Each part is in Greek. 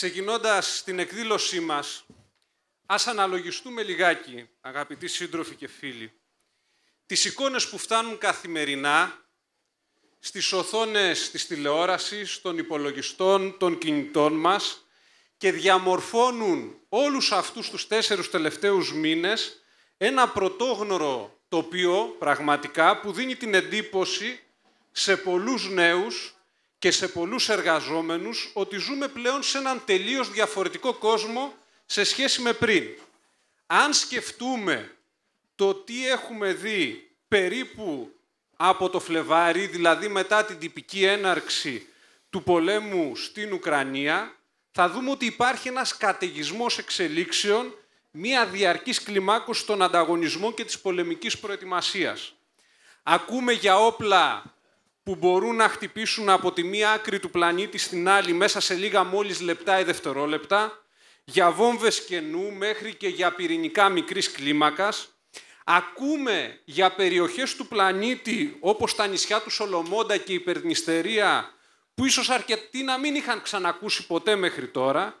Ξεκινώντας την εκδήλωσή μας, ας αναλογιστούμε λιγάκι, αγαπητοί σύντροφοι και φίλοι, τις εικόνες που φτάνουν καθημερινά στις οθόνες της τηλεόρασης, των υπολογιστών, των κινητών μας και διαμορφώνουν όλους αυτούς τους τέσσερους τελευταίους μήνες ένα πρωτόγνωρο τοπίο πραγματικά που δίνει την εντύπωση σε πολλούς νέους και σε πολλούς εργαζόμενους ότι ζούμε πλέον σε έναν τελείως διαφορετικό κόσμο σε σχέση με πριν. Αν σκεφτούμε το τι έχουμε δει περίπου από το Φλεβάρι, δηλαδή μετά την τυπική έναρξη του πολέμου στην Ουκρανία, θα δούμε ότι υπάρχει ένας καταιγισμός εξελίξεων, μία διαρκής κλιμάκωση των ανταγωνισμών και της πολεμικής προετοιμασίας. Ακούμε για όπλα που μπορούν να χτυπήσουν από τη μία άκρη του πλανήτη στην άλλη μέσα σε λίγα μόλις λεπτά ή δευτερόλεπτα, για βόμβες κενού μέχρι και για πυρηνικά μικρής κλίμακας. Ακούμε για περιοχές του πλανήτη όπως τα νησιά του Σολομόντα και η Περνιστερία, που ίσως αρκετοί να μην είχαν ξανακούσει ποτέ μέχρι τώρα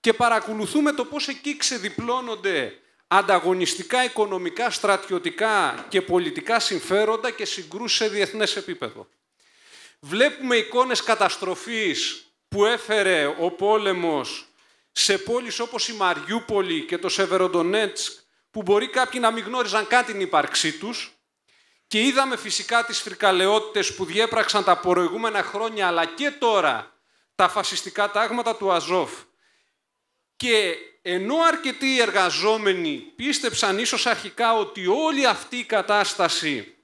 και παρακολουθούμε το πώς εκεί ξεδιπλώνονται ανταγωνιστικά, οικονομικά, στρατιωτικά και πολιτικά συμφέροντα και συγκρούσεις σε διεθνές επίπεδο. Βλέπουμε εικόνες καταστροφής που έφερε ο πόλεμος σε πόλεις όπως η Μαριούπολη και το Σεβεροντονέτσκ, που μπορεί κάποιοι να μην γνώριζαν καν την ύπαρξή τους, και είδαμε φυσικά τις φρικαλαιότητες που διέπραξαν τα προηγούμενα χρόνια, αλλά και τώρα, τα φασιστικά τάγματα του Αζόφ. Και ενώ αρκετοί εργαζόμενοι πίστεψαν ίσως αρχικά ότι όλη αυτή η κατάσταση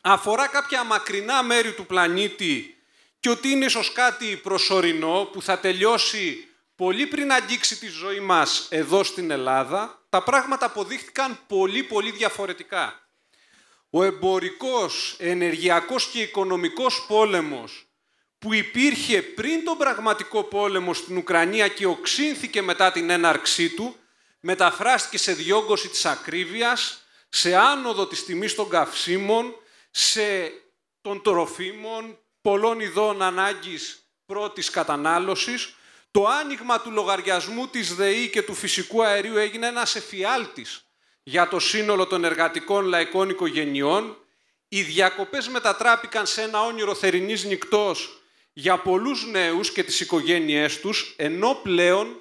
αφορά κάποια μακρινά μέρη του πλανήτη και ότι είναι ίσως κάτι προσωρινό που θα τελειώσει πολύ πριν αγγίξει τη ζωή μας εδώ στην Ελλάδα, τα πράγματα αποδείχθηκαν πολύ πολύ διαφορετικά. Ο εμπορικός, ενεργειακός και οικονομικός πόλεμος που υπήρχε πριν τον πραγματικό πόλεμο στην Ουκρανία και οξύνθηκε μετά την έναρξή του, μεταφράστηκε σε διόγκωση της ακρίβειας, σε άνοδο της τιμής των καυσίμων, σε των τροφίμων, πολλών ειδών ανάγκης πρώτης κατανάλωσης. Το άνοιγμα του λογαριασμού της ΔΕΗ και του φυσικού αερίου έγινε ένας εφιάλτης για το σύνολο των εργατικών λαϊκών οικογενειών. Οι διακοπές μετατράπηκαν σε ένα όνειρο θερινής νυκτός για πολλούς νέους και τις οικογένειές τους, ενώ πλέον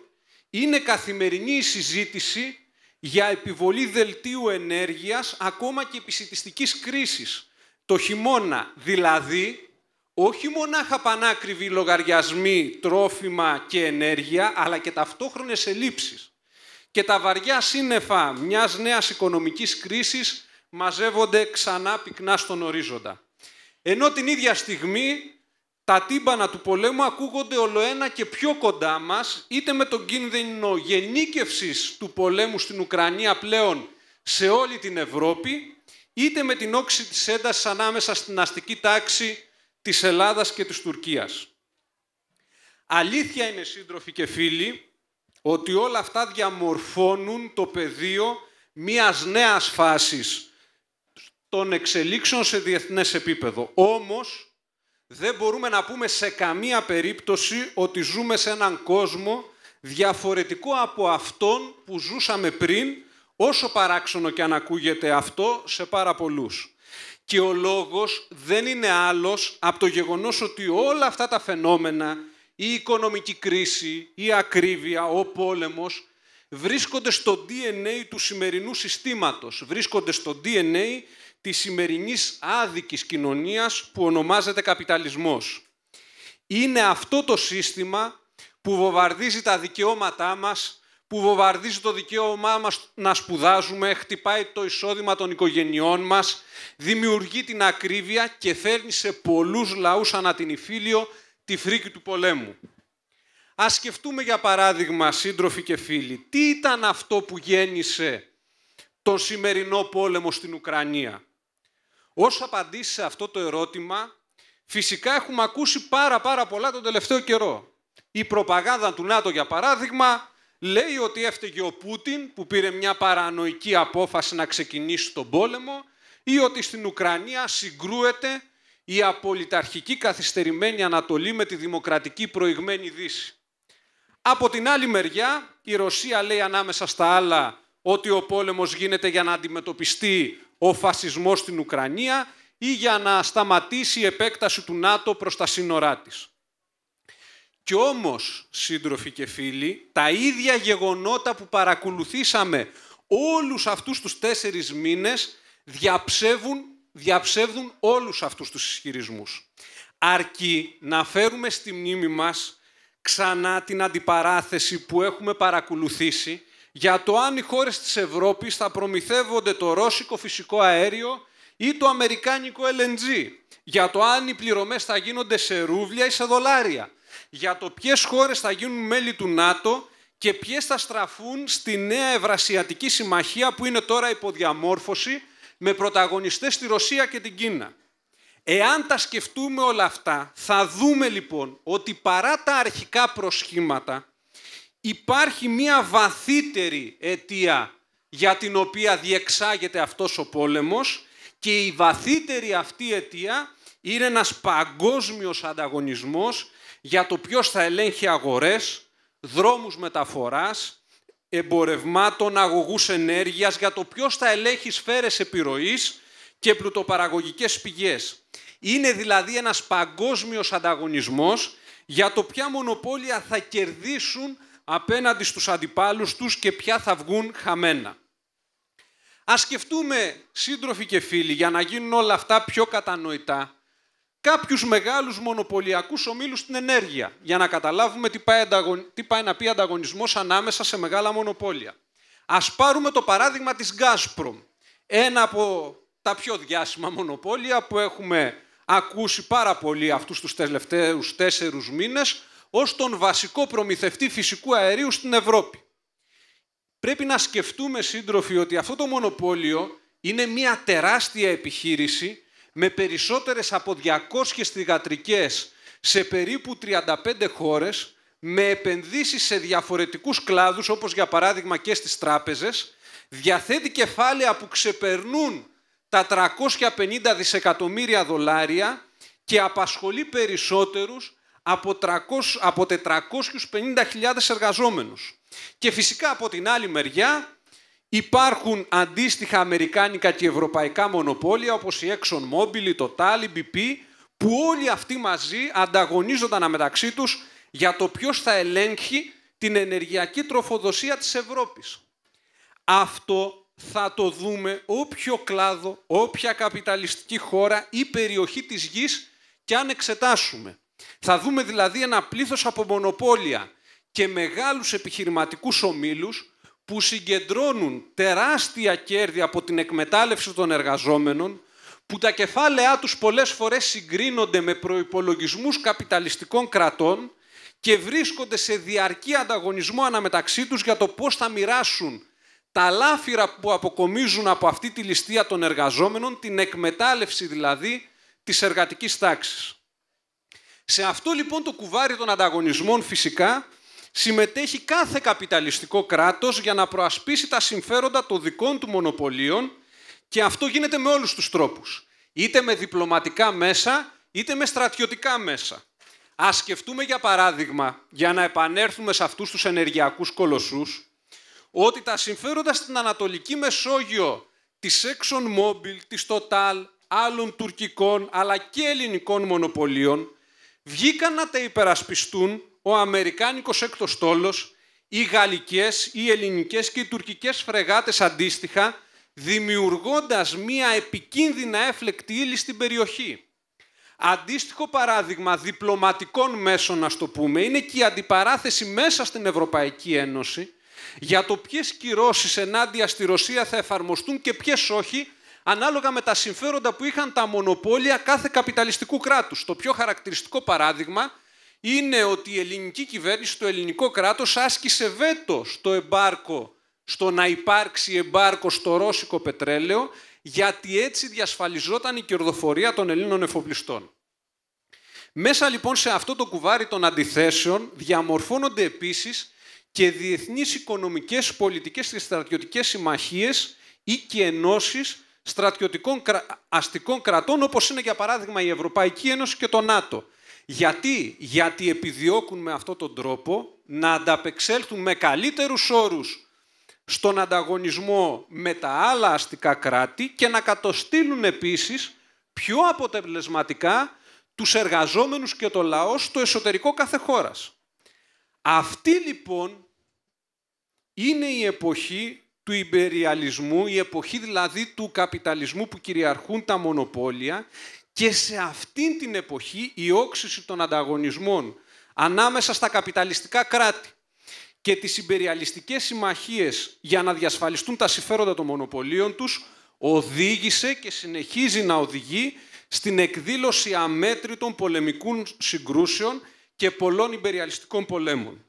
είναι καθημερινή η συζήτηση για επιβολή δελτίου ενέργειας, ακόμα και επισητιστικής κρίσης το χειμώνα. Δηλαδή, όχι μονάχα πανάκριβοι λογαριασμοί, τρόφιμα και ενέργεια, αλλά και ταυτόχρονες ελλείψεις. Και τα βαριά σύννεφα μιας νέας οικονομικής κρίσης μαζεύονται ξανά πυκνά στον ορίζοντα. Ενώ την ίδια στιγμή τα τύμπανα του πολέμου ακούγονται ολοένα και πιο κοντά μας, είτε με τον κίνδυνο γενίκευσης του πολέμου στην Ουκρανία πλέον σε όλη την Ευρώπη, είτε με την όξη της έντασης ανάμεσα στην αστική τάξη της Ελλάδας και της Τουρκίας. Αλήθεια είναι, σύντροφοι και φίλοι, ότι όλα αυτά διαμορφώνουν το πεδίο μιας νέας φάσης των εξελίξεων σε διεθνές επίπεδο. Όμως, δεν μπορούμε να πούμε σε καμία περίπτωση ότι ζούμε σε έναν κόσμο διαφορετικό από αυτόν που ζούσαμε πριν Όσο παράξενο και αν ακούγεται αυτό σε πάρα πολλούς. Και ο λόγος δεν είναι άλλος από το γεγονός ότι όλα αυτά τα φαινόμενα, η οικονομική κρίση, η ακρίβεια, ο πόλεμος, βρίσκονται στο DNA του σημερινού συστήματος, βρίσκονται στο DNA της σημερινής άδικης κοινωνίας που ονομάζεται καπιταλισμός. Είναι αυτό το σύστημα που βομβαρδίζει τα δικαιώματά μας, που βομβαρδίζει το δικαίωμά μας να σπουδάζουμε, χτυπάει το εισόδημα των οικογενειών μας, δημιουργεί την ακρίβεια και φέρνει σε πολλούς λαούς ανά την Ιφίλιο τη φρίκη του πολέμου. Ας σκεφτούμε για παράδειγμα, σύντροφοι και φίλοι, τι ήταν αυτό που γέννησε τον σημερινό πόλεμο στην Ουκρανία. Όσο απαντήσει σε αυτό το ερώτημα, φυσικά έχουμε ακούσει πάρα πάρα πολλά τον τελευταίο καιρό. Η προπαγάνδα του ΝΑΤΟ, για παράδειγμα, λέει ότι έφταιγε ο Πούτιν που πήρε μια παρανοϊκή απόφαση να ξεκινήσει τον πόλεμο ή ότι στην Ουκρανία συγκρούεται η απολυταρχική καθυστερημένη Ανατολή με τη δημοκρατική προηγμένη Δύση. Από την άλλη μεριά, η Ρωσία λέει ανάμεσα στα άλλα ότι ο πόλεμος γίνεται για να αντιμετωπιστεί ο φασισμός στην Ουκρανία ή για να σταματήσει η επέκταση του ΝΑΤΟ προς τα σύνορά της. Κι όμως, σύντροφοι και φίλοι, τα ίδια γεγονότα που παρακολουθήσαμε όλους αυτούς τους τέσσερις μήνες διαψεύουν, διαψεύδουν όλους αυτούς τους ισχυρισμούς. Αρκεί να φέρουμε στη μνήμη μας ξανά την αντιπαράθεση που έχουμε παρακολουθήσει για το αν οι χώρες της Ευρώπης θα προμηθεύονται το ρώσικο φυσικό αέριο ή το αμερικάνικο LNG, για το αν οι πληρωμές θα γίνονται σε ρούβλια ή σε δολάρια, για το ποιες χώρες θα γίνουν μέλη του ΝΑΤΟ και ποιες θα στραφούν στη νέα Ευρασιατική Συμμαχία που είναι τώρα υποδιαμόρφωση με πρωταγωνιστές τη Ρωσία και την Κίνα. Εάν τα σκεφτούμε όλα αυτά, θα δούμε λοιπόν ότι παρά τα αρχικά προσχήματα υπάρχει μία βαθύτερη αιτία για την οποία διεξάγεται αυτός ο πόλεμος και η βαθύτερη αυτή αιτία είναι ένας παγκόσμιος ανταγωνισμός για το ποιος θα ελέγχει αγορές, δρόμους μεταφοράς, εμπορευμάτων, αγωγούς ενέργειας, για το ποιος θα ελέγχει σφαίρες επιρροής και πλουτοπαραγωγικές πηγές. Είναι δηλαδή ένας παγκόσμιος ανταγωνισμός για το ποια μονοπόλια θα κερδίσουν απέναντι στους αντιπάλους τους και ποια θα βγουν χαμένα. Ας σκεφτούμε, σύντροφοι και φίλοι, για να γίνουν όλα αυτά πιο κατανοητά, κάποιους μεγάλους μονοπωλιακούς ομίλους στην ενέργεια, για να καταλάβουμε τι πάει, τι πάει να πει ανταγωνισμός ανάμεσα σε μεγάλα μονοπόλια. Ας πάρουμε το παράδειγμα της Gazprom, ένα από τα πιο διάσημα μονοπόλια που έχουμε ακούσει πάρα πολύ αυτούς τους τελευταίους τέσσερους μήνες, ως τον βασικό προμηθευτή φυσικού αερίου στην Ευρώπη. Πρέπει να σκεφτούμε, σύντροφοι, ότι αυτό το μονοπόλιο είναι μια τεράστια επιχείρηση με περισσότερες από 200 θηγατρικές σε περίπου 35 χώρες, με επενδύσεις σε διαφορετικούς κλάδους, όπως για παράδειγμα και στις τράπεζες, διαθέτει κεφάλαια που ξεπερνούν τα 350 δισεκατομμύρια δολάρια και απασχολεί περισσότερους από, 300, από 450.000 εργαζόμενους. Και φυσικά από την άλλη μεριά Υπάρχουν αντίστοιχα αμερικάνικα και ευρωπαϊκά μονοπόλια όπως η ExxonMobil, η Total, η BP που όλοι αυτοί μαζί ανταγωνίζονταν μεταξύ τους για το ποιος θα ελέγχει την ενεργειακή τροφοδοσία της Ευρώπης. Αυτό θα το δούμε όποιο κλάδο, όποια καπιταλιστική χώρα ή περιοχή της γης και αν εξετάσουμε. Θα δούμε δηλαδή ένα πλήθος από μονοπόλια και μεγάλους επιχειρηματικούς ομίλους που συγκεντρώνουν τεράστια κέρδη από την εκμετάλλευση των εργαζόμενων, που τα κεφάλαιά τους πολλές φορές συγκρίνονται με προϋπολογισμούς καπιταλιστικών κρατών και βρίσκονται σε διαρκή ανταγωνισμό αναμεταξύ τους για το πώς θα μοιράσουν τα λάφυρα που αποκομίζουν από αυτή τη ληστεία των εργαζόμενων, την εκμετάλλευση δηλαδή της εργατικής τάξης. Σε αυτό λοιπόν το κουβάρι των ανταγωνισμών φυσικά συμμετέχει κάθε καπιταλιστικό κράτος για να προασπίσει τα συμφέροντα των δικών του μονοπωλίων και αυτό γίνεται με όλους τους τρόπους. Είτε με διπλωματικά μέσα, είτε με στρατιωτικά μέσα. Ας σκεφτούμε για παράδειγμα, για να επανέλθουμε σε αυτούς τους ενεργειακούς κολοσσούς, ότι τα συμφέροντα στην Ανατολική Μεσόγειο της Exxon Mobil, της Total, άλλων τουρκικών αλλά και ελληνικών μονοπωλίων, βγήκαν να τα υπερασπιστούν ο Αμερικάνικος έκτος τόλος, οι γαλλικές, οι ελληνικές και οι τουρκικές φρεγάτες αντίστοιχα, δημιουργώντας μία επικίνδυνα έφλεκτη ύλη στην περιοχή. Αντίστοιχο παράδειγμα διπλωματικών μέσων, να το πούμε, είναι και η αντιπαράθεση μέσα στην Ευρωπαϊκή Ένωση για το ποιες κυρώσεις ενάντια στη Ρωσία θα εφαρμοστούν και ποιες όχι, ανάλογα με τα συμφέροντα που είχαν τα μονοπόλια κάθε καπιταλιστικού κράτους. Το πιο χαρακτηριστικό παράδειγμα είναι ότι η ελληνική κυβέρνηση, το ελληνικό κράτος άσκησε βέτο στο εμπάρκο, στο να υπάρξει εμπάρκο στο ρώσικο πετρέλαιο, γιατί έτσι διασφαλιζόταν η κερδοφορία των Ελλήνων εφοπλιστών. Μέσα λοιπόν σε αυτό το κουβάρι των αντιθέσεων διαμορφώνονται επίσης και διεθνείς οικονομικές, πολιτικές και στρατιωτικές συμμαχίες ή και ενώσεις στρατιωτικών αστικών κρατών όπως είναι για παράδειγμα η Ευρωπαϊκή Ένωση και το ΝΑΤΟ γιατί, γιατί επιδιώκουν με αυτόν τον τρόπο να ανταπεξέλθουν με καλύτερους όρους στον ανταγωνισμό με τα άλλα αστικά κράτη και να κατοστήλουν επίσης πιο αποτελεσματικά τους εργαζόμενους και το λαό στο εσωτερικό κάθε χώρας. Αυτή λοιπόν είναι η εποχή του υπεριαλισμού, η εποχή δηλαδή του καπιταλισμού που κυριαρχούν τα μονοπόλια και σε αυτήν την εποχή η όξυση των ανταγωνισμών ανάμεσα στα καπιταλιστικά κράτη και τις υπεριαλιστικές συμμαχίες για να διασφαλιστούν τα συμφέροντα των μονοπωλίων τους οδήγησε και συνεχίζει να οδηγεί στην εκδήλωση αμέτρητων πολεμικών συγκρούσεων και πολλών υπεριαλιστικών πολέμων.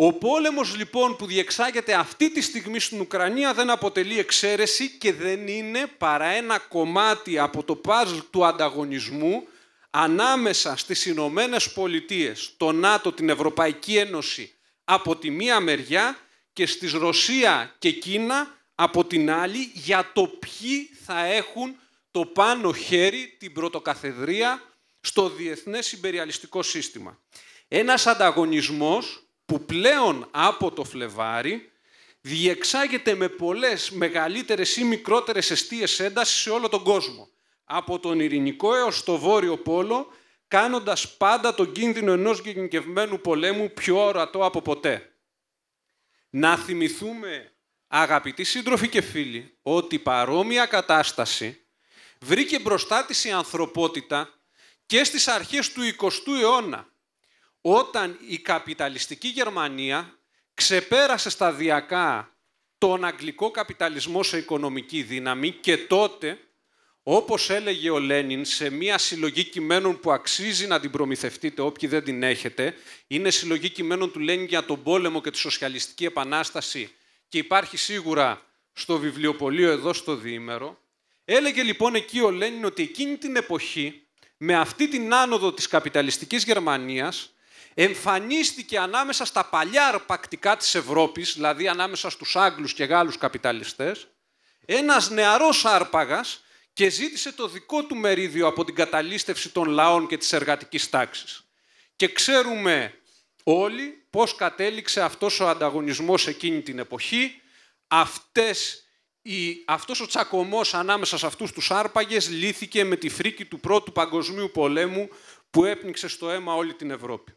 Ο πόλεμος λοιπόν που διεξάγεται αυτή τη στιγμή στην Ουκρανία δεν αποτελεί εξαίρεση και δεν είναι παρά ένα κομμάτι από το παζλ του ανταγωνισμού ανάμεσα στις Ηνωμένες Πολιτείες, το ΝΑΤΟ, την Ευρωπαϊκή Ένωση από τη μία μεριά και στις Ρωσία και Κίνα από την άλλη για το ποιοι θα έχουν το πάνω χέρι, την πρωτοκαθεδρία στο διεθνές συμπεριαλιστικό σύστημα. Ένας ανταγωνισμός που πλέον από το Φλεβάρι διεξάγεται με πολλές μεγαλύτερες ή μικρότερες αιστείες έντασης σε όλο τον κόσμο. Από τον Ειρηνικό έως το Βόρειο Πόλο, κάνοντας πάντα τον κίνδυνο ενός γενικευμένου πολέμου πιο ορατό από ποτέ. Να θυμηθούμε, αγαπητοί σύντροφοι και φίλοι, ότι παρόμοια κατάσταση βρήκε μπροστά της η ανθρωπότητα και στις αρχές του 20ου αιώνα όταν η καπιταλιστική Γερμανία ξεπέρασε σταδιακά τον αγγλικό καπιταλισμό σε οικονομική δύναμη και τότε, όπως έλεγε ο Λένιν, σε μια συλλογή κειμένων που αξίζει να την προμηθευτείτε όποιοι δεν την έχετε, είναι συλλογή κειμένων του Λένιν για τον πόλεμο και τη σοσιαλιστική επανάσταση και υπάρχει σίγουρα στο βιβλιοπωλείο εδώ στο διήμερο, έλεγε λοιπόν εκεί ο Λένιν ότι εκείνη την εποχή, με αυτή την άνοδο της καπιταλιστικής Γερμανίας, εμφανίστηκε ανάμεσα στα παλιά αρπακτικά της Ευρώπης, δηλαδή ανάμεσα στους Άγγλους και Γάλλους καπιταλιστές, ένας νεαρός άρπαγας και ζήτησε το δικό του μερίδιο από την καταλήστευση των λαών και της εργατικής τάξης. Και ξέρουμε όλοι πώς κατέληξε αυτός ο ανταγωνισμός εκείνη την εποχή, αυτές η, αυτός ο τσακωμός ανάμεσα σε αυτούς τους άρπαγες λύθηκε με τη φρίκη του Πρώτου Παγκοσμίου Πολέμου που έπνιξε στο αίμα όλη την Ευρώπη.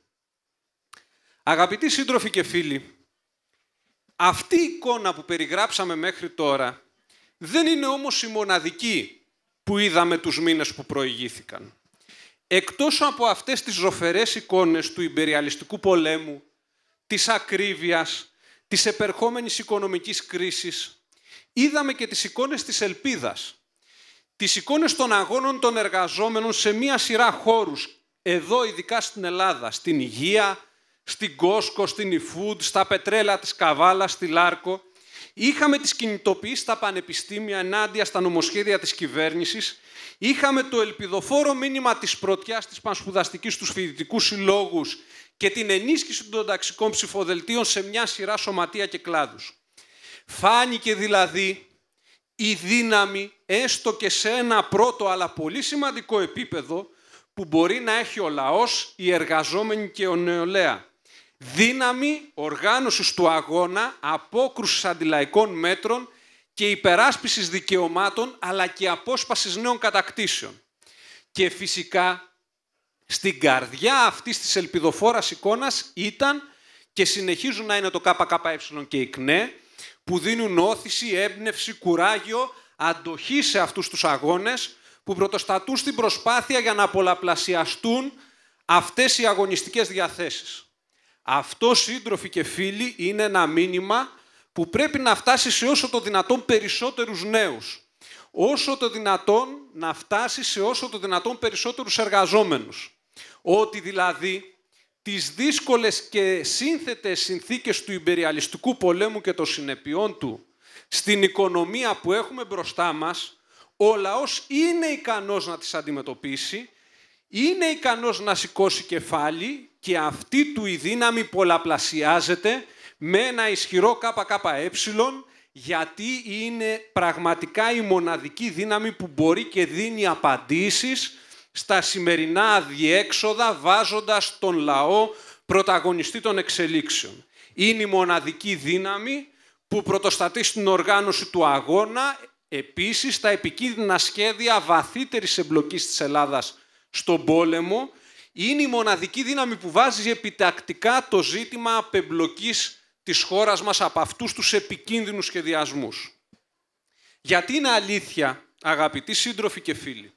Αγαπητοί σύντροφοι και φίλοι, αυτή η εικόνα που περιγράψαμε μέχρι τώρα δεν είναι όμως η μοναδική που είδαμε τους μήνες που προηγήθηκαν. Εκτός από αυτές τις ζωφερές εικόνες του υπεριαλιστικού πολέμου, της ακρίβειας, της επερχόμενης οικονομικής κρίσης, είδαμε και τις εικόνες της ελπίδας, τις εικόνες των αγώνων των εργαζόμενων σε μία σειρά χώρους, εδώ ειδικά στην Ελλάδα, στην υγεία, στην Κόσκο, στην Ιφούντ, στα πετρέλα της Καβάλα, στη Λάρκο. Είχαμε τις κινητοποιήσεις στα πανεπιστήμια ενάντια στα νομοσχέδια της κυβέρνησης. Είχαμε το ελπιδοφόρο μήνυμα της πρωτιάς της πανσπουδαστικής στους φοιτητικούς συλλόγους και την ενίσχυση των ταξικών ψηφοδελτίων σε μια σειρά σωματεία και κλάδους. Φάνηκε δηλαδή η δύναμη, έστω και σε ένα πρώτο αλλά πολύ σημαντικό επίπεδο, που μπορεί να έχει ο λαός, οι εργαζόμενοι και ο νεολαία δύναμη οργάνωσης του αγώνα, απόκρουσης αντιλαϊκών μέτρων και υπεράσπισης δικαιωμάτων, αλλά και απόσπασης νέων κατακτήσεων. Και φυσικά, στην καρδιά αυτής της ελπιδοφόρας εικόνας ήταν και συνεχίζουν να είναι το ΚΚΕ και η ΚΝΕ, που δίνουν όθηση, έμπνευση, κουράγιο, αντοχή σε αυτούς τους αγώνες, που πρωτοστατούν στην προσπάθεια για να πολλαπλασιαστούν αυτές οι αγωνιστικές διαθέσεις. Αυτό, σύντροφοι και φίλοι, είναι ένα μήνυμα που πρέπει να φτάσει σε όσο το δυνατόν περισσότερους νέους. Όσο το δυνατόν να φτάσει σε όσο το δυνατόν περισσότερους εργαζόμενους. Ότι δηλαδή τις δύσκολες και σύνθετες συνθήκες του υπεριαλιστικού πολέμου και των συνεπειών του στην οικονομία που έχουμε μπροστά μας, ο λαός είναι ικανός να τις αντιμετωπίσει είναι ικανός να σηκώσει κεφάλι και αυτή του η δύναμη πολλαπλασιάζεται με ένα ισχυρό ΚΚΕ γιατί είναι πραγματικά η μοναδική δύναμη που μπορεί και δίνει απαντήσεις στα σημερινά αδιέξοδα βάζοντας τον λαό πρωταγωνιστή των εξελίξεων. Είναι η μοναδική δύναμη που πρωτοστατεί στην οργάνωση του αγώνα, επίσης τα επικίνδυνα σχέδια βαθύτερης εμπλοκής της Ελλάδας στον πόλεμο είναι η μοναδική δύναμη που βάζει επιτακτικά το ζήτημα απεμπλοκής της χώρας μας από αυτούς τους επικίνδυνους σχεδιασμούς. Γιατί είναι αλήθεια, αγαπητοί σύντροφοι και φίλοι,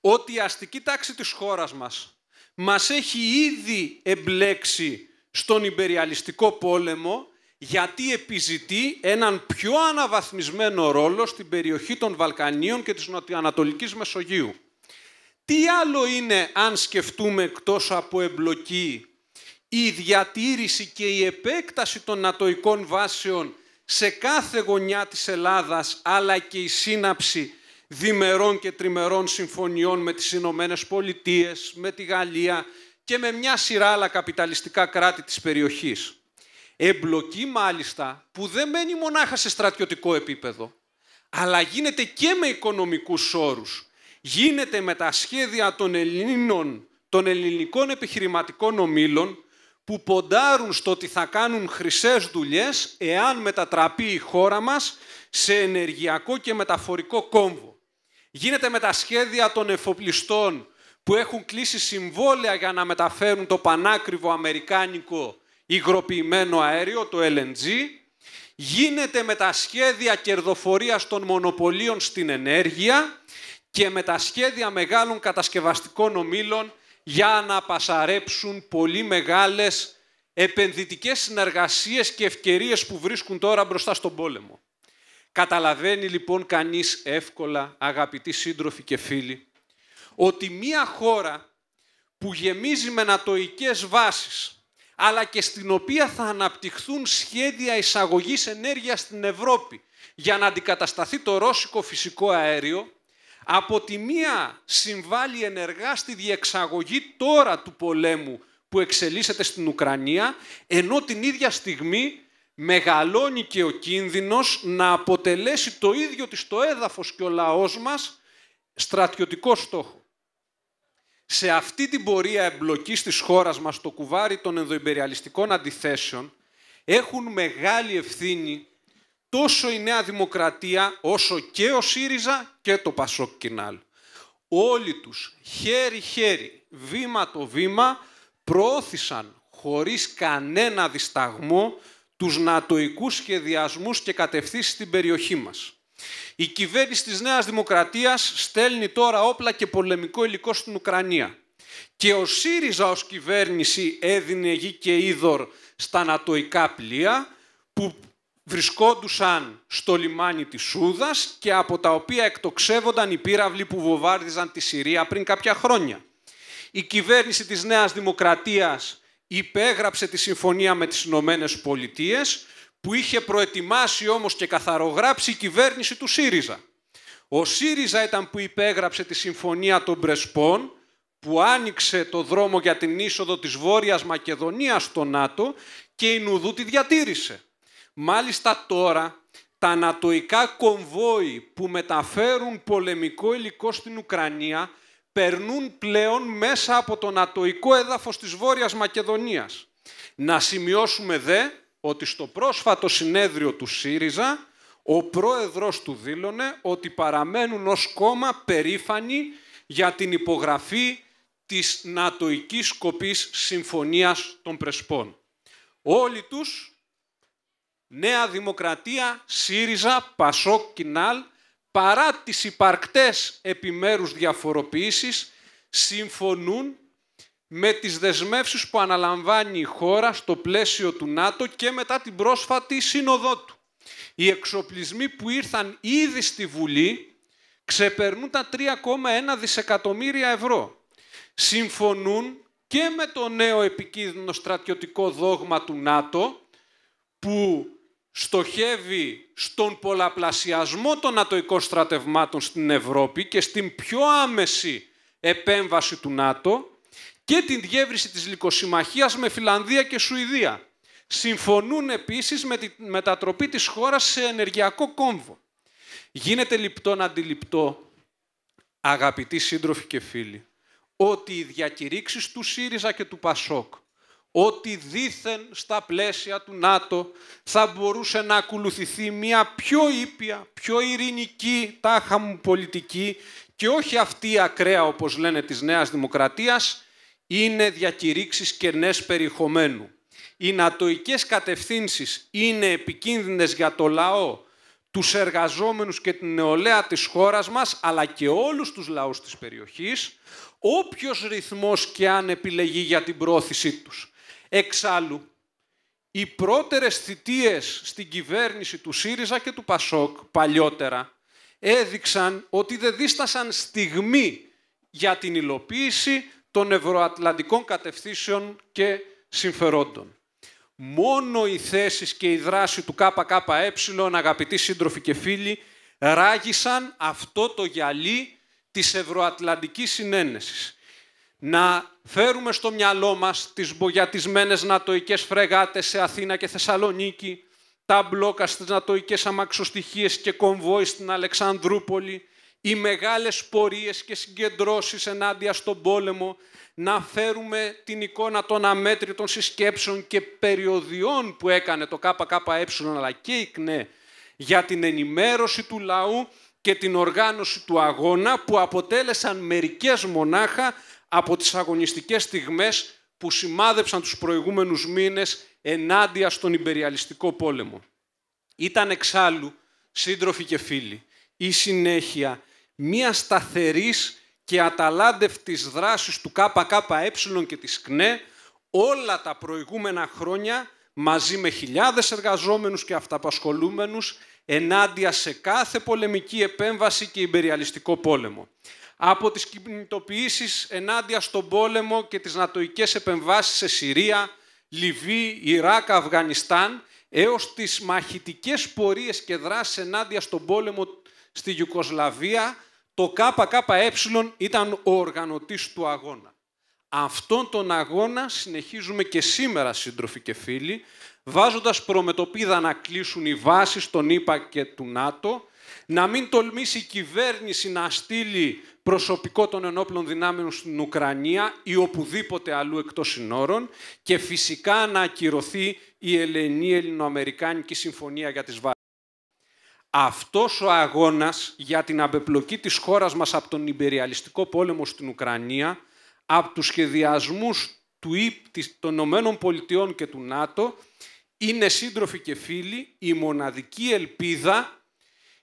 ότι η αστική τάξη της χώρας μας μας έχει ήδη εμπλέξει στον υπεριαλιστικό πόλεμο γιατί επιζητεί έναν πιο αναβαθμισμένο ρόλο στην περιοχή των Βαλκανίων και της Νοτιοανατολικής Μεσογείου. Τι άλλο είναι αν σκεφτούμε εκτός από εμπλοκή η διατήρηση και η επέκταση των νατοικών βάσεων σε κάθε γωνιά της Ελλάδας, αλλά και η σύναψη διμερών και τριμερών συμφωνιών με τις Ηνωμένες Πολιτείες, με τη Γαλλία και με μια σειρά άλλα καπιταλιστικά κράτη της περιοχής. Εμπλοκή μάλιστα που δεν μένει μονάχα σε στρατιωτικό επίπεδο, αλλά γίνεται και με οικονομικούς όρους γίνεται με τα σχέδια των Ελλήνων, των ελληνικών επιχειρηματικών ομήλων, που ποντάρουν στο ότι θα κάνουν χρυσές δουλειές εάν μετατραπεί η χώρα μας σε ενεργειακό και μεταφορικό κόμβο. Γίνεται με τα σχέδια των εφοπλιστών που έχουν κλείσει συμβόλαια για να μεταφέρουν το πανάκριβο αμερικάνικο υγροποιημένο αέριο, το LNG. Γίνεται με τα σχέδια κερδοφορίας των μονοπωλίων στην ενέργεια και με τα σχέδια μεγάλων κατασκευαστικών ομήλων για να πασαρέψουν πολύ μεγάλες επενδυτικές συνεργασίες και ευκαιρίες που βρίσκουν τώρα μπροστά στον πόλεμο. Καταλαβαίνει λοιπόν κανείς εύκολα, αγαπητοί σύντροφοι και φίλοι, ότι μία χώρα που γεμίζει με νατοικές βάσεις, αλλά και στην οποία θα αναπτυχθούν σχέδια εισαγωγής ενέργειας στην Ευρώπη για να αντικατασταθεί το ρώσικο φυσικό αέριο, από τη μία συμβάλλει ενεργά στη διεξαγωγή τώρα του πολέμου που εξελίσσεται στην Ουκρανία, ενώ την ίδια στιγμή μεγαλώνει και ο κίνδυνος να αποτελέσει το ίδιο της το έδαφος και ο λαός μας στρατιωτικό στόχο. Σε αυτή την πορεία εμπλοκής της χώρας μας στο κουβάρι των ενδοϊμπεριαλιστικών αντιθέσεων έχουν μεγάλη ευθύνη τόσο η Νέα Δημοκρατία όσο και ο ΣΥΡΙΖΑ και το ΠΑΣΟΚ Κινάλ. Όλοι τους χέρι-χέρι, βήμα το βήμα, προώθησαν χωρίς κανένα δισταγμό τους νατοικούς σχεδιασμούς και κατευθύνσεις στην περιοχή μας. Η κυβέρνηση της Νέας Δημοκρατίας στέλνει τώρα όπλα και πολεμικό υλικό στην Ουκρανία. Και ο ΣΥΡΙΖΑ ως κυβέρνηση έδινε γη και είδωρ στα νατοικά πλοία που βρισκόντουσαν στο λιμάνι της Σούδας και από τα οποία εκτοξεύονταν οι πύραυλοι που βοβάρδιζαν τη Συρία πριν κάποια χρόνια. Η κυβέρνηση της Νέας Δημοκρατίας υπέγραψε τη συμφωνία με τις Ηνωμένες Πολιτείες, που είχε προετοιμάσει όμως και καθαρογράψει η κυβέρνηση του ΣΥΡΙΖΑ. Ο ΣΥΡΙΖΑ ήταν που υπέγραψε τη Συμφωνία των Πρεσπών, που άνοιξε το δρόμο για την είσοδο της Βόρειας Μακεδονίας στο ΝΑΤΟ και η Νουδού τη διατήρησε. Μάλιστα τώρα, τα νατοϊκά κομβόι που μεταφέρουν πολεμικό υλικό στην Ουκρανία περνούν πλέον μέσα από το νατοϊκό έδαφος της Βόρειας Μακεδονίας. Να σημειώσουμε δε ότι στο πρόσφατο συνέδριο του ΣΥΡΙΖΑ ο πρόεδρος του δήλωνε ότι παραμένουν ως κόμμα περήφανοι για την υπογραφή της νατοϊκής σκοπής συμφωνίας των Πρεσπών. Όλοι τους Νέα Δημοκρατία, ΣΥΡΙΖΑ, ΠΑΣΟΚ, ΚΙΝΑΛ, παρά τις υπαρκτές επιμέρους διαφοροποιήσεις, συμφωνούν με τις δεσμεύσεις που αναλαμβάνει η χώρα στο πλαίσιο του ΝΑΤΟ και μετά την πρόσφατη σύνοδό του. Οι εξοπλισμοί που ήρθαν ήδη στη Βουλή ξεπερνούν τα 3,1 δισεκατομμύρια ευρώ. Συμφωνούν και με το νέο επικίνδυνο στρατιωτικό δόγμα του ΝΑΤΟ που στοχεύει στον πολλαπλασιασμό των ατοικών στρατευμάτων στην Ευρώπη και στην πιο άμεση επέμβαση του ΝΑΤΟ και την διεύρυνση της λικοσυμμαχίας με Φιλανδία και Σουηδία. Συμφωνούν επίσης με τη μετατροπή της χώρας σε ενεργειακό κόμβο. Γίνεται λιπτόν αντιληπτό, αγαπητοί σύντροφοι και φίλοι, ότι οι διακηρύξεις του ΣΥΡΙΖΑ και του ΠΑΣΟΚ ότι δήθεν στα πλαίσια του ΝΑΤΟ θα μπορούσε να ακολουθηθεί μια πιο ήπια, πιο ειρηνική τάχα μου πολιτική και όχι αυτή η ακραία, όπως λένε, της Νέας Δημοκρατίας, είναι διακηρύξεις κενές περιεχομένου. Οι νατοικές κατευθύνσεις είναι επικίνδυνες για το λαό, τους εργαζόμενους και την νεολαία της χώρας μας, αλλά και όλους τους λαούς της περιοχής, όποιος ρυθμός και αν επιλεγεί για την πρόθεσή τους. Εξάλλου, οι πρώτερες θητείες στην κυβέρνηση του ΣΥΡΙΖΑ και του ΠΑΣΟΚ παλιότερα έδειξαν ότι δεν δίστασαν στιγμή για την υλοποίηση των ευρωατλαντικών κατευθύνσεων και συμφερόντων. Μόνο οι θέσεις και η δράση του ΚΚΕ, αγαπητοί σύντροφοι και φίλοι, ράγισαν αυτό το γυαλί της ευρωατλαντικής συνένεσης να φέρουμε στο μυαλό μας τις μπογιατισμένες νατοικές φρεγάτες σε Αθήνα και Θεσσαλονίκη, τα μπλόκα στις νατοικές αμαξοστοιχίες και κομβόι στην Αλεξανδρούπολη, οι μεγάλες πορείες και συγκεντρώσεις ενάντια στον πόλεμο, να φέρουμε την εικόνα των αμέτρητων συσκέψεων και περιοδιών που έκανε το ΚΚΕ αλλά και η ΚΝΕ για την ενημέρωση του λαού και την οργάνωση του αγώνα που αποτέλεσαν μερικές μονάχα από τις αγωνιστικές στιγμές που σημάδεψαν τους προηγούμενους μήνες ενάντια στον υπεριαλιστικό πόλεμο. Ήταν εξάλλου, σύντροφοι και φίλοι, η συνέχεια μια σταθερής και αταλάντευτης δράσης του ΚΚΕ και της ΚΝΕ όλα τα προηγούμενα χρόνια μαζί με χιλιάδες εργαζόμενους και αυταπασχολούμενους ενάντια σε κάθε πολεμική επέμβαση και υπεριαλιστικό πόλεμο από τις κινητοποιήσεις ενάντια στον πόλεμο και τις νατοικές επεμβάσεις σε Συρία, Λιβύη, Ιράκ, Αφγανιστάν, έως τις μαχητικές πορείες και δράσεις ενάντια στον πόλεμο στη Γιουκοσλαβία το ΚΚΕ ήταν ο οργανωτής του αγώνα. Αυτόν τον αγώνα συνεχίζουμε και σήμερα, σύντροφοι και φίλοι, βάζοντας προμετωπίδα να κλείσουν οι βάσεις των ΗΠΑ και του ΝΑΤΟ, να μην τολμήσει η κυβέρνηση να στείλει προσωπικό των ενόπλων δυνάμεων στην Ουκρανία ή οπουδήποτε αλλού εκτός συνόρων και φυσικά να ακυρωθεί η Ελληνή Ελληνοαμερικάνικη Συμφωνία για τις Βάσεις. Αυτός ο αγώνας για την απεπλοκή της χώρας μας από τον υπεριαλιστικό πόλεμο στην Ουκρανία, από τους σχεδιασμούς του ΙΠ, των ΗΠΑ και του ΝΑΤΟ, είναι σύντροφοι και φίλοι η μοναδική ελπίδα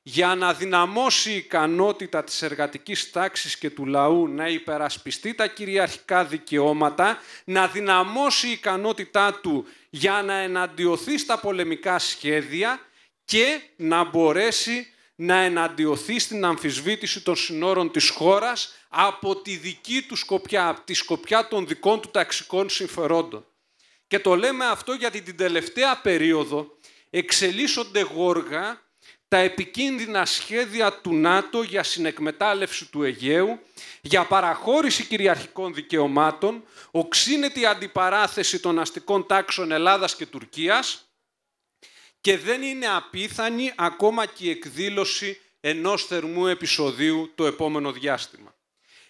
για να δυναμώσει η ικανότητα της εργατικής τάξης και του λαού να υπερασπιστεί τα κυριαρχικά δικαιώματα, να δυναμώσει η ικανότητά του για να εναντιωθεί στα πολεμικά σχέδια και να μπορέσει να εναντιωθεί στην αμφισβήτηση των συνόρων της χώρας από τη δική του σκοπιά, από τη σκοπιά των δικών του ταξικών συμφερόντων. Και το λέμε αυτό γιατί την τελευταία περίοδο εξελίσσονται γόργα τα επικίνδυνα σχέδια του ΝΑΤΟ για συνεκμετάλλευση του Αιγαίου, για παραχώρηση κυριαρχικών δικαιωμάτων, οξύνεται η αντιπαράθεση των αστικών τάξεων Ελλάδας και Τουρκίας και δεν είναι απίθανη ακόμα και η εκδήλωση ενός θερμού επεισοδίου το επόμενο διάστημα.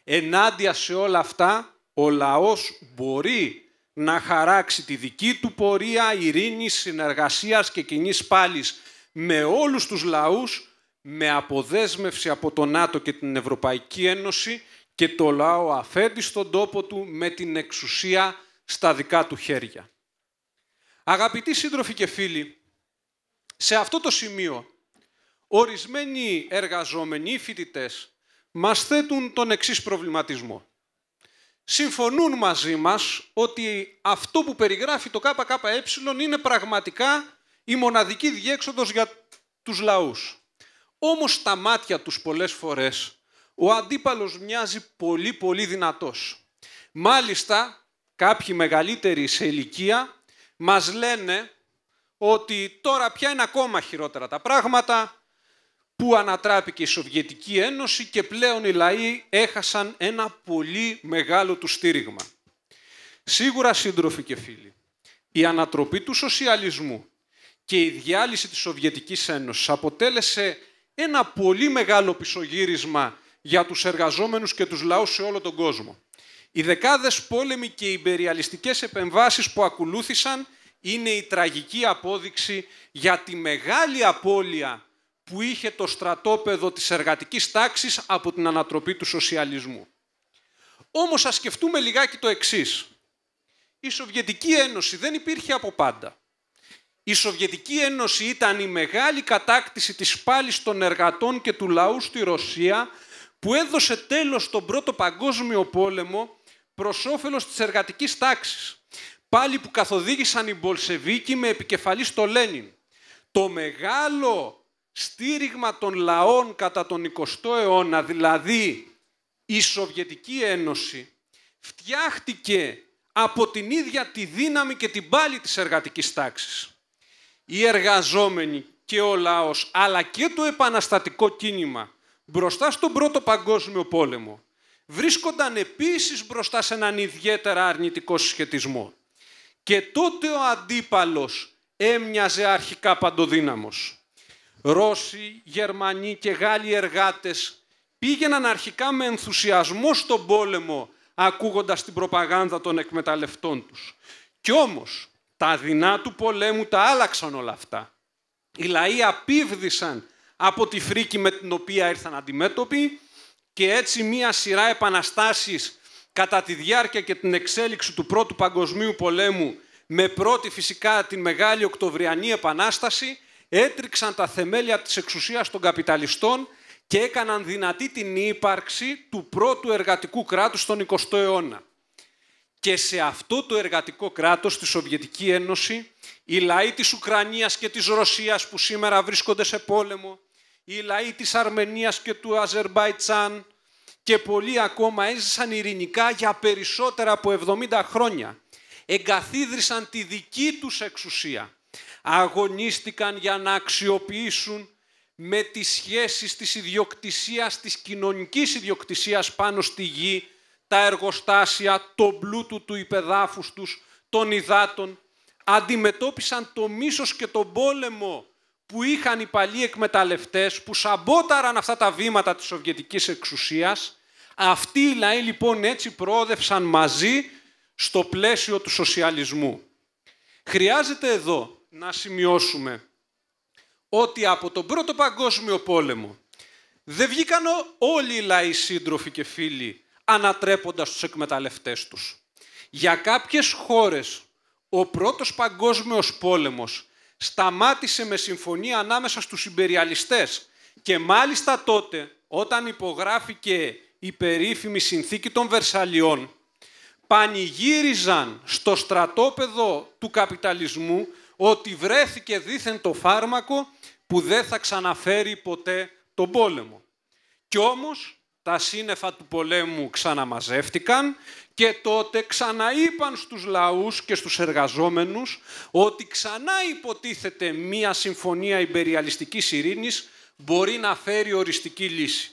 Ενάντια σε όλα αυτά, ο λαός μπορεί να χαράξει τη δική του πορεία ειρήνης, συνεργασίας και κοινής πάλης με όλους τους λαούς με αποδέσμευση από το ΝΑΤΟ και την Ευρωπαϊκή Ένωση και το λαό αφέντη στον τόπο του με την εξουσία στα δικά του χέρια. Αγαπητοί σύντροφοι και φίλοι, σε αυτό το σημείο ορισμένοι εργαζόμενοι φοιτητές μας θέτουν τον εξής προβληματισμό. Συμφωνούν μαζί μας ότι αυτό που περιγράφει το ΚΚΕ είναι πραγματικά η μοναδική διέξοδος για τους λαούς. Όμως στα μάτια τους πολλές φορές ο αντίπαλος μοιάζει πολύ πολύ δυνατός. Μάλιστα κάποιοι μεγαλύτεροι σε ηλικία μας λένε ότι τώρα πια είναι ακόμα χειρότερα τα πράγματα που ανατράπηκε η Σοβιετική Ένωση και πλέον οι λαοί έχασαν ένα πολύ μεγάλο του στήριγμα. Σίγουρα σύντροφοι και φίλοι, η ανατροπή του σοσιαλισμού και η διάλυση της Σοβιετικής Ένωσης αποτέλεσε ένα πολύ μεγάλο πισωγύρισμα για τους εργαζόμενους και τους λαούς σε όλο τον κόσμο. Οι δεκάδες πόλεμοι και οι υπεριαλιστικές επεμβάσεις που ακολούθησαν είναι η τραγική απόδειξη για τη μεγάλη απώλεια που είχε το στρατόπεδο της εργατικής τάξης από την ανατροπή του σοσιαλισμού. Όμως ας σκεφτούμε λιγάκι το εξής. Η Σοβιετική Ένωση δεν υπήρχε από πάντα. Η Σοβιετική Ένωση ήταν η μεγάλη κατάκτηση της πάλης των εργατών και του λαού στη Ρωσία που έδωσε τέλος στον Πρώτο Παγκόσμιο Πόλεμο προς όφελος της εργατικής τάξης. Πάλι που καθοδήγησαν οι Μπολσεβίκοι με επικεφαλή στο Λένιν. Το μεγάλο στήριγμα των λαών κατά τον 20ο αιώνα, δηλαδή η Σοβιετική Ένωση, φτιάχτηκε από την ίδια τη δύναμη και την πάλη της εργατικής τάξης οι εργαζόμενοι και ο λαός, αλλά και το επαναστατικό κίνημα μπροστά στον Πρώτο Παγκόσμιο Πόλεμο, βρίσκονταν επίσης μπροστά σε έναν ιδιαίτερα αρνητικό συσχετισμό. Και τότε ο αντίπαλος έμοιαζε αρχικά παντοδύναμος. Ρώσοι, Γερμανοί και Γάλλοι εργάτες πήγαιναν αρχικά με ενθουσιασμό στον πόλεμο ακούγοντας την προπαγάνδα των εκμεταλλευτών τους. Κι όμως τα δεινά του πολέμου τα άλλαξαν όλα αυτά. Οι λαοί απίβδησαν από τη φρίκη με την οποία ήρθαν αντιμέτωποι και έτσι μία σειρά επαναστάσεις κατά τη διάρκεια και την εξέλιξη του Πρώτου Παγκοσμίου Πολέμου με πρώτη φυσικά την Μεγάλη Οκτωβριανή Επανάσταση έτριξαν τα θεμέλια της εξουσίας των καπιταλιστών και έκαναν δυνατή την ύπαρξη του πρώτου εργατικού κράτους στον 20ο αιώνα. Και σε αυτό το εργατικό κράτος, τη Σοβιετική Ένωση, οι λαοί της Ουκρανίας και της Ρωσίας που σήμερα βρίσκονται σε πόλεμο, οι λαοί της Αρμενίας και του Αζερμπαϊτσάν και πολλοί ακόμα έζησαν ειρηνικά για περισσότερα από 70 χρόνια. Εγκαθίδρυσαν τη δική τους εξουσία. Αγωνίστηκαν για να αξιοποιήσουν με τις σχέσεις της ιδιοκτησίας, της κοινωνικής ιδιοκτησίας πάνω στη γη, τα εργοστάσια, τον πλούτο του υπεδάφους τους, των υδάτων, αντιμετώπισαν το μίσος και τον πόλεμο που είχαν οι παλιοί εκμεταλλευτές, που σαμπόταραν αυτά τα βήματα της Σοβιετικής εξουσίας. Αυτοί οι λαοί λοιπόν έτσι πρόοδευσαν μαζί στο πλαίσιο του σοσιαλισμού. Χρειάζεται εδώ να σημειώσουμε ότι από τον Πρώτο Παγκόσμιο Πόλεμο δεν βγήκαν όλοι οι λαοί σύντροφοι και φίλοι ανατρέποντας τους εκμεταλλευτές τους. Για κάποιες χώρες, ο Πρώτος Παγκόσμιος Πόλεμος σταμάτησε με συμφωνία ανάμεσα στους υπεριαλιστές και μάλιστα τότε, όταν υπογράφηκε η περίφημη συνθήκη των Βερσαλιών, πανηγύριζαν στο στρατόπεδο του καπιταλισμού ότι βρέθηκε δήθεν το φάρμακο που δεν θα ξαναφέρει ποτέ τον πόλεμο. Κι όμως τα σύννεφα του πολέμου ξαναμαζεύτηκαν και τότε ξαναείπαν στους λαούς και στους εργαζόμενους ότι ξανά υποτίθεται μία συμφωνία υπεριαλιστικής ειρήνης μπορεί να φέρει οριστική λύση.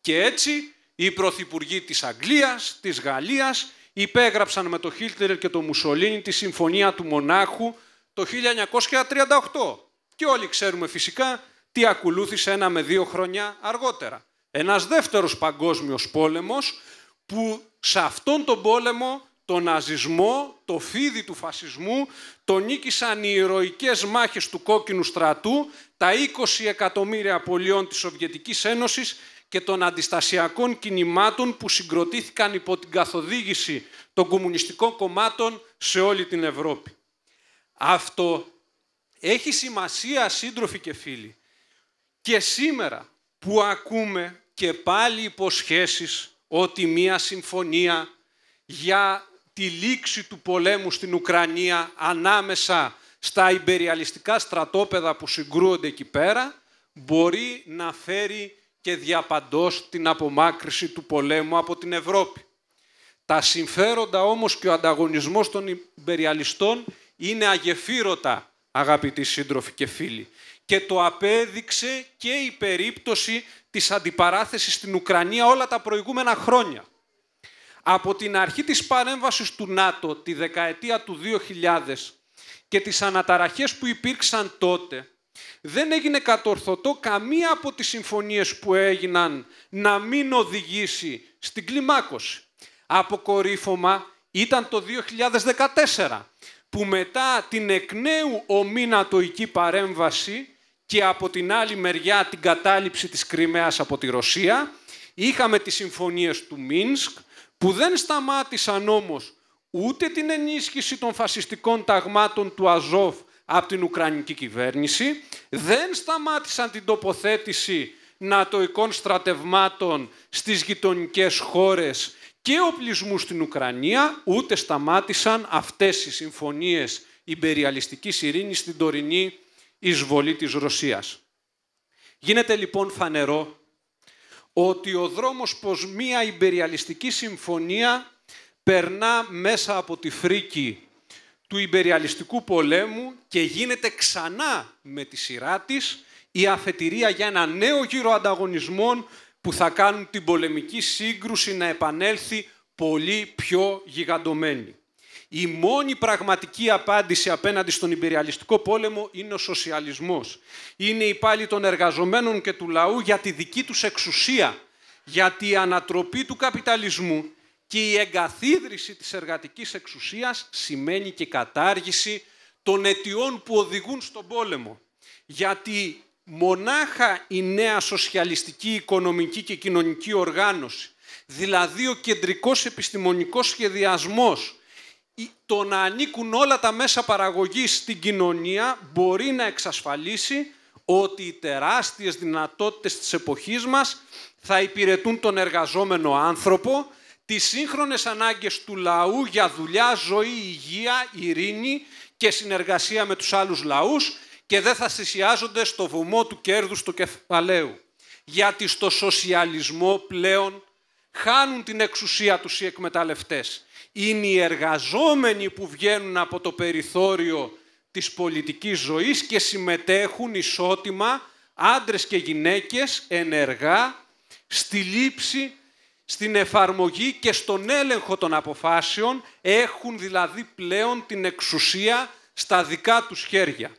Και έτσι οι πρωθυπουργοί της Αγγλίας, της Γαλλίας υπέγραψαν με το Χίλτερ και το Μουσολίνι τη Συμφωνία του Μονάχου το 1938. Και όλοι ξέρουμε φυσικά τι ακολούθησε ένα με δύο χρόνια αργότερα. Ένας δεύτερος παγκόσμιος πόλεμος που σε αυτόν τον πόλεμο τον ναζισμό, το φίδι του φασισμού, τον νίκησαν οι ηρωικές μάχες του κόκκινου στρατού, τα 20 εκατομμύρια πολιών της Σοβιετικής Ένωσης και των αντιστασιακών κινημάτων που συγκροτήθηκαν υπό την καθοδήγηση των κομμουνιστικών κομμάτων σε όλη την Ευρώπη. Αυτό έχει σημασία, σύντροφοι και φίλοι, και σήμερα που ακούμε και πάλι υποσχέσεις ότι μία συμφωνία για τη λήξη του πολέμου στην Ουκρανία ανάμεσα στα υπεριαλιστικά στρατόπεδα που συγκρούονται εκεί πέρα μπορεί να φέρει και διαπαντός την απομάκρυση του πολέμου από την Ευρώπη. Τα συμφέροντα όμως και ο ανταγωνισμός των υπεριαλιστών είναι αγεφύρωτα, αγαπητοί σύντροφοι και φίλοι και το απέδειξε και η περίπτωση της αντιπαράθεσης στην Ουκρανία όλα τα προηγούμενα χρόνια. Από την αρχή της παρέμβασης του ΝΑΤΟ τη δεκαετία του 2000 και τις αναταραχές που υπήρξαν τότε, δεν έγινε κατορθωτό καμία από τις συμφωνίες που έγιναν να μην οδηγήσει στην κλιμάκωση. Αποκορύφωμα ήταν το 2014, που μετά την εκ νέου ομίνατοϊκή παρέμβαση και από την άλλη μεριά την κατάληψη της Κρυμαίας από τη Ρωσία. Είχαμε τις συμφωνίες του Μίνσκ που δεν σταμάτησαν όμως ούτε την ενίσχυση των φασιστικών ταγμάτων του Αζόφ από την Ουκρανική κυβέρνηση, δεν σταμάτησαν την τοποθέτηση νατοικών στρατευμάτων στις γειτονικές χώρες και οπλισμού στην Ουκρανία, ούτε σταμάτησαν αυτές οι συμφωνίες υπεριαλιστικής ειρήνης στην τωρινή εισβολή της Ρωσίας. Γίνεται λοιπόν φανερό ότι ο δρόμος πως μία υπεριαλιστική συμφωνία περνά μέσα από τη φρίκη του υπεριαλιστικού πολέμου και γίνεται ξανά με τη σειρά της η αφετηρία για ένα νέο γύρο ανταγωνισμών που θα κάνουν την πολεμική σύγκρουση να επανέλθει πολύ πιο γιγαντωμένη. Η μόνη πραγματική απάντηση απέναντι στον υπεριαλιστικό πόλεμο είναι ο σοσιαλισμός. Είναι η πάλη των εργαζομένων και του λαού για τη δική τους εξουσία, γιατί η ανατροπή του καπιταλισμού και η εγκαθίδρυση της εργατικής εξουσίας σημαίνει και κατάργηση των αιτιών που οδηγούν στον πόλεμο. Γιατί μονάχα η νέα σοσιαλιστική, οικονομική και κοινωνική οργάνωση, δηλαδή ο κεντρικός επιστημονικός σχεδιασμός το να ανήκουν όλα τα μέσα παραγωγής στην κοινωνία μπορεί να εξασφαλίσει ότι οι τεράστιες δυνατότητες της εποχής μας θα υπηρετούν τον εργαζόμενο άνθρωπο, τις σύγχρονες ανάγκες του λαού για δουλειά, ζωή, υγεία, ειρήνη και συνεργασία με τους άλλους λαούς και δεν θα θυσιάζονται στο βωμό του κέρδους του κεφαλαίου. Γιατί στο σοσιαλισμό πλέον χάνουν την εξουσία τους οι εκμεταλλευτές είναι οι εργαζόμενοι που βγαίνουν από το περιθώριο της πολιτικής ζωής και συμμετέχουν ισότιμα άντρες και γυναίκες ενεργά στη λήψη, στην εφαρμογή και στον έλεγχο των αποφάσεων έχουν δηλαδή πλέον την εξουσία στα δικά τους χέρια.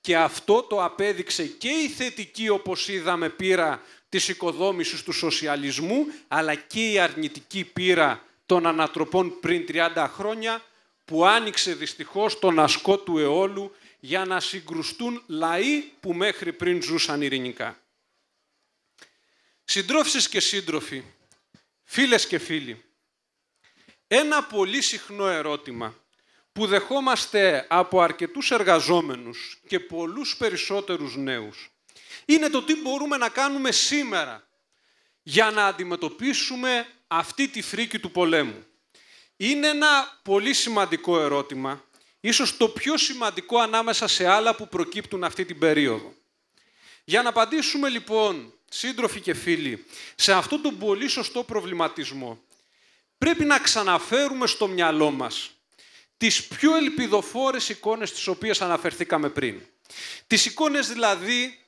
Και αυτό το απέδειξε και η θετική, όπως είδαμε, πείρα της οικοδόμησης του σοσιαλισμού, αλλά και η αρνητική πείρα των ανατροπών πριν 30 χρόνια που άνοιξε δυστυχώς τον ασκό του αιώλου για να συγκρουστούν λαοί που μέχρι πριν ζούσαν ειρηνικά. Συντρόφισσες και σύντροφοι, φίλες και φίλοι, ένα πολύ συχνό ερώτημα που δεχόμαστε από αρκετούς εργαζόμενους και πολλούς περισσότερους νέους είναι το τι μπορούμε να κάνουμε σήμερα για να αντιμετωπίσουμε αυτή τη φρίκη του πολέμου. Είναι ένα πολύ σημαντικό ερώτημα, ίσως το πιο σημαντικό ανάμεσα σε άλλα που προκύπτουν αυτή την περίοδο. Για να απαντήσουμε λοιπόν, σύντροφοι και φίλοι, σε αυτόν τον πολύ σωστό προβληματισμό, πρέπει να ξαναφέρουμε στο μυαλό μας τις πιο ελπιδοφόρες εικόνες τις οποίες αναφερθήκαμε πριν. Τις εικόνες δηλαδή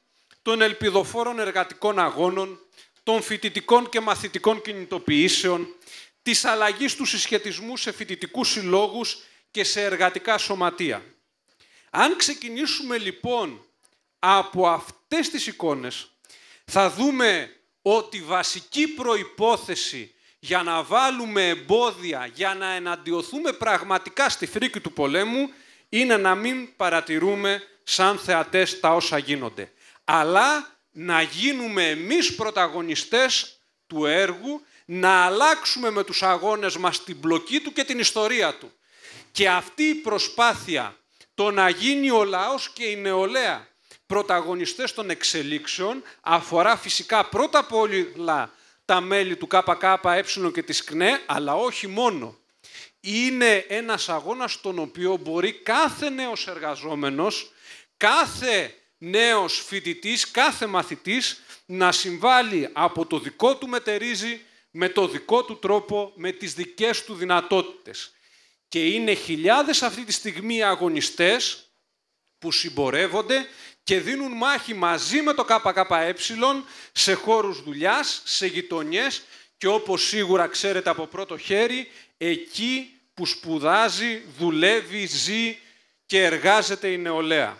των ελπιδοφόρων εργατικών αγώνων, των φοιτητικών και μαθητικών κινητοποιήσεων, της αλλαγής του συσχετισμού σε φοιτητικούς συλλόγους και σε εργατικά σωματεία. Αν ξεκινήσουμε λοιπόν από αυτές τις εικόνες, θα δούμε ότι βασική προϋπόθεση για να βάλουμε εμπόδια, για να εναντιωθούμε πραγματικά στη φρίκη του πολέμου, είναι να μην παρατηρούμε σαν θεατές τα όσα γίνονται. Αλλά να γίνουμε εμείς πρωταγωνιστές του έργου, να αλλάξουμε με τους αγώνες μας την πλοκή του και την ιστορία του. Και αυτή η προσπάθεια, το να γίνει ο λαός και η νεολαία πρωταγωνιστές των εξελίξεων, αφορά φυσικά πρώτα απ' όλα τα μέλη του ΚΚΕ και της ΚΝΕ, αλλά όχι μόνο. Είναι ένας αγώνας στον οποίο μπορεί κάθε νέος εργαζόμενος, κάθε νέος φοιτητής, κάθε μαθητής να συμβάλλει από το δικό του μετερίζει, με το δικό του τρόπο, με τις δικές του δυνατότητες. Και είναι χιλιάδες αυτή τη στιγμή αγωνιστές που συμπορεύονται και δίνουν μάχη μαζί με το ΚΚΕ σε χώρους δουλειάς, σε γειτονιές και όπως σίγουρα ξέρετε από πρώτο χέρι, εκεί που σπουδάζει, δουλεύει, ζει και εργάζεται η νεολαία.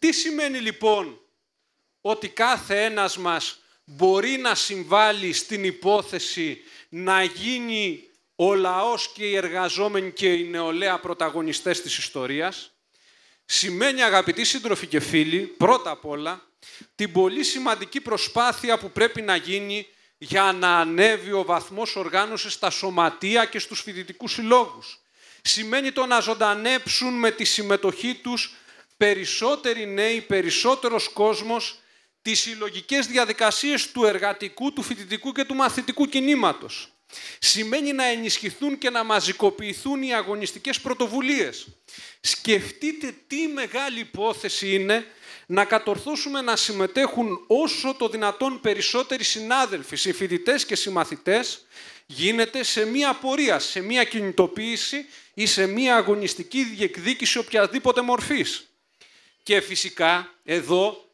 Τι σημαίνει λοιπόν ότι κάθε ένας μας μπορεί να συμβάλλει στην υπόθεση να γίνει ο λαός και οι εργαζόμενοι και η νεολαία πρωταγωνιστές της ιστορίας. Σημαίνει αγαπητοί σύντροφοι και φίλοι, πρώτα απ' όλα, την πολύ σημαντική προσπάθεια που πρέπει να γίνει για να ανέβει ο βαθμός οργάνωσης στα σωματεία και στους φοιτητικούς συλλόγους. Σημαίνει το να ζωντανέψουν με τη συμμετοχή τους περισσότεροι νέοι, περισσότερος κόσμος τις συλλογικές διαδικασίες του εργατικού, του φοιτητικού και του μαθητικού κινήματος. Σημαίνει να ενισχυθούν και να μαζικοποιηθούν οι αγωνιστικές πρωτοβουλίες. Σκεφτείτε τι μεγάλη υπόθεση είναι να κατορθώσουμε να συμμετέχουν όσο το δυνατόν περισσότεροι συνάδελφοι, συμφοιτητές και συμμαθητές, γίνεται σε μία πορεία, σε μία κινητοποίηση ή σε μία αγωνιστική διεκδίκηση οποιαδήποτε μορφής. Και φυσικά εδώ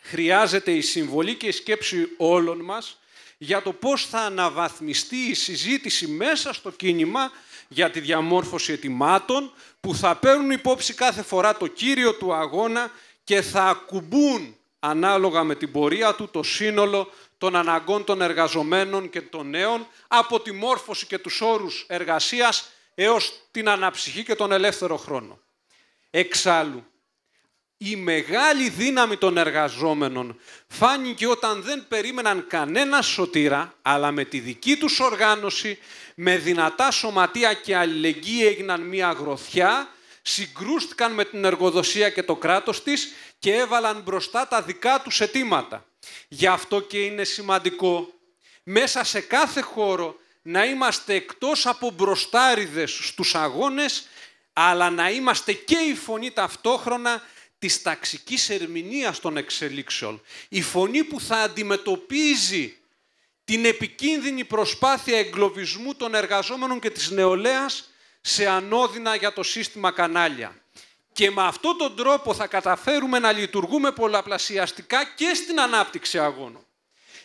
χρειάζεται η συμβολή και η σκέψη όλων μας για το πώς θα αναβαθμιστεί η συζήτηση μέσα στο κίνημα για τη διαμόρφωση ετοιμάτων που θα παίρνουν υπόψη κάθε φορά το κύριο του αγώνα και θα ακουμπούν ανάλογα με την πορεία του το σύνολο των αναγκών των εργαζομένων και των νέων από τη μόρφωση και τους όρους εργασίας έως την αναψυχή και τον ελεύθερο χρόνο. Εξάλλου, η μεγάλη δύναμη των εργαζόμενων φάνηκε όταν δεν περίμεναν κανένα σωτήρα, αλλά με τη δική τους οργάνωση, με δυνατά σωματεία και αλληλεγγύη έγιναν μία αγροθιά, συγκρούστηκαν με την εργοδοσία και το κράτος της και έβαλαν μπροστά τα δικά τους αιτήματα. Γι' αυτό και είναι σημαντικό μέσα σε κάθε χώρο να είμαστε εκτός από μπροστάριδες στους αγώνες, αλλά να είμαστε και η φωνή ταυτόχρονα της ταξικής ερμηνείας των εξελίξεων. Η φωνή που θα αντιμετωπίζει την επικίνδυνη προσπάθεια εγκλωβισμού των εργαζόμενων και της νεολαίας σε ανώδυνα για το σύστημα κανάλια. Και με αυτόν τον τρόπο θα καταφέρουμε να λειτουργούμε πολλαπλασιαστικά και στην ανάπτυξη αγώνων.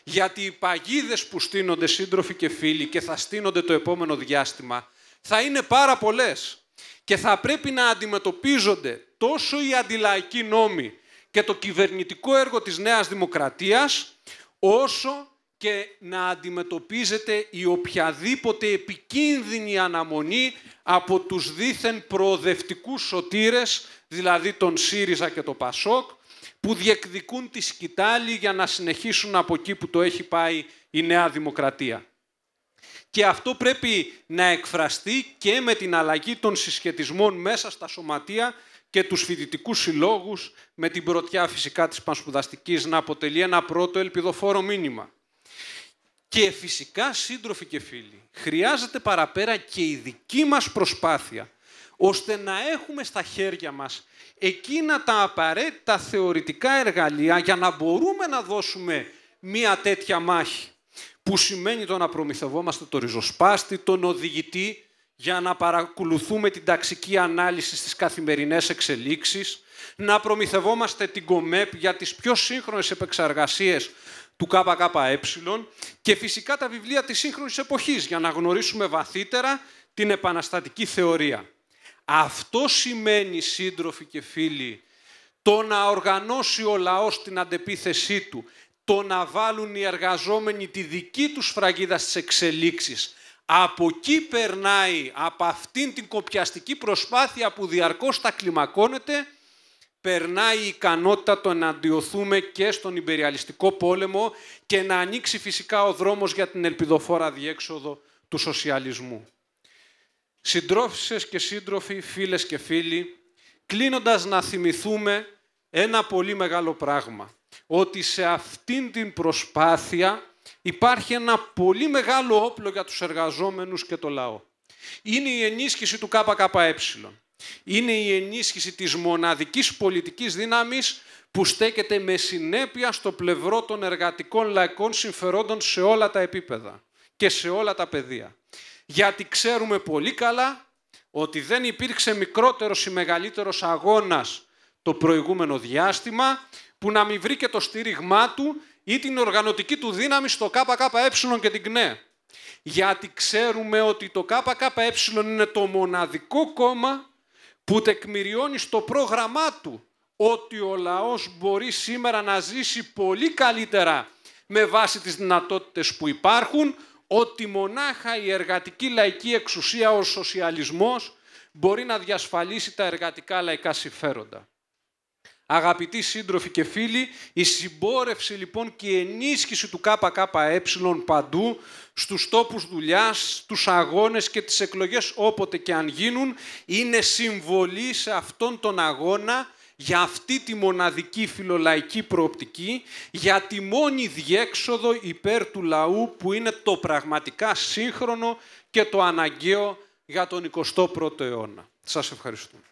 Γιατί οι παγίδες που στείνονται σύντροφοι και φίλοι και θα στείνονται το επόμενο διάστημα θα είναι πάρα πολλές και θα πρέπει να αντιμετωπίζονται τόσο οι αντιλαϊκοί νόμοι και το κυβερνητικό έργο της Νέας Δημοκρατίας, όσο και να αντιμετωπίζεται η οποιαδήποτε επικίνδυνη αναμονή από τους δήθεν προοδευτικούς σωτήρες, δηλαδή τον ΣΥΡΙΖΑ και το ΠΑΣΟΚ, που διεκδικούν τη σκητάλη για να συνεχίσουν από εκεί που το έχει πάει η Νέα Δημοκρατία και αυτό πρέπει να εκφραστεί και με την αλλαγή των συσχετισμών μέσα στα σωματεία και τους φοιτητικούς συλλόγους, με την πρωτιά φυσικά της πανσπουδαστικής να αποτελεί ένα πρώτο ελπιδοφόρο μήνυμα. Και φυσικά, σύντροφοι και φίλοι, χρειάζεται παραπέρα και η δική μας προσπάθεια, ώστε να έχουμε στα χέρια μας εκείνα τα απαραίτητα θεωρητικά εργαλεία για να μπορούμε να δώσουμε μία τέτοια μάχη που σημαίνει το να προμηθευόμαστε το ριζοσπάστη, τον οδηγητή, για να παρακολουθούμε την ταξική ανάλυση στις καθημερινές εξελίξεις, να προμηθευόμαστε την ΚΟΜΕΠ για τις πιο σύγχρονες επεξεργασίες του ΚΚΕ και φυσικά τα βιβλία της σύγχρονης εποχής για να γνωρίσουμε βαθύτερα την επαναστατική θεωρία. Αυτό σημαίνει, σύντροφοι και φίλοι, το να οργανώσει ο λαός την αντεπίθεσή του, το να βάλουν οι εργαζόμενοι τη δική τους φραγίδα στις εξελίξεις. Από εκεί περνάει, από αυτήν την κοπιαστική προσπάθεια που διαρκώς τα κλιμακώνεται, περνάει η ικανότητα το να αντιωθούμε και στον υπεριαλιστικό πόλεμο και να ανοίξει φυσικά ο δρόμος για την ελπιδοφόρα διέξοδο του σοσιαλισμού. Συντρόφισσες και σύντροφοι, φίλες και φίλοι, κλείνοντας να θυμηθούμε ένα πολύ μεγάλο πράγμα – ότι σε αυτήν την προσπάθεια υπάρχει ένα πολύ μεγάλο όπλο για τους εργαζόμενους και το λαό. Είναι η ενίσχυση του ΚΚΕ. Είναι η ενίσχυση της μοναδικής πολιτικής δύναμης που στέκεται με συνέπεια στο πλευρό των εργατικών λαϊκών συμφερόντων σε όλα τα επίπεδα και σε όλα τα πεδία. Γιατί ξέρουμε πολύ καλά ότι δεν υπήρξε μικρότερος ή μεγαλύτερος αγώνας το προηγούμενο διάστημα, που να μην βρει και το στήριγμά του ή την οργανωτική του δύναμη στο ΚΚΕ και την ΚΝΕ. Γιατί ξέρουμε ότι το ΚΚΕ είναι το μοναδικό κόμμα που τεκμηριώνει στο πρόγραμμά του ότι ο λαός μπορεί σήμερα να ζήσει πολύ καλύτερα με βάση τις δυνατότητες που υπάρχουν, ότι μονάχα η εργατική λαϊκή εξουσία, ο σοσιαλισμός, μπορεί να διασφαλίσει τα εργατικά λαϊκά συμφέροντα. Αγαπητοί σύντροφοι και φίλοι, η συμπόρευση λοιπόν και η ενίσχυση του ΚΚΕ παντού, στους τόπους δουλειάς, στους αγώνες και τις εκλογές όποτε και αν γίνουν, είναι συμβολή σε αυτόν τον αγώνα για αυτή τη μοναδική φιλολαϊκή προοπτική, για τη μόνη διέξοδο υπέρ του λαού που είναι το πραγματικά σύγχρονο και το αναγκαίο για τον 21ο αιώνα. Σας ευχαριστούμε.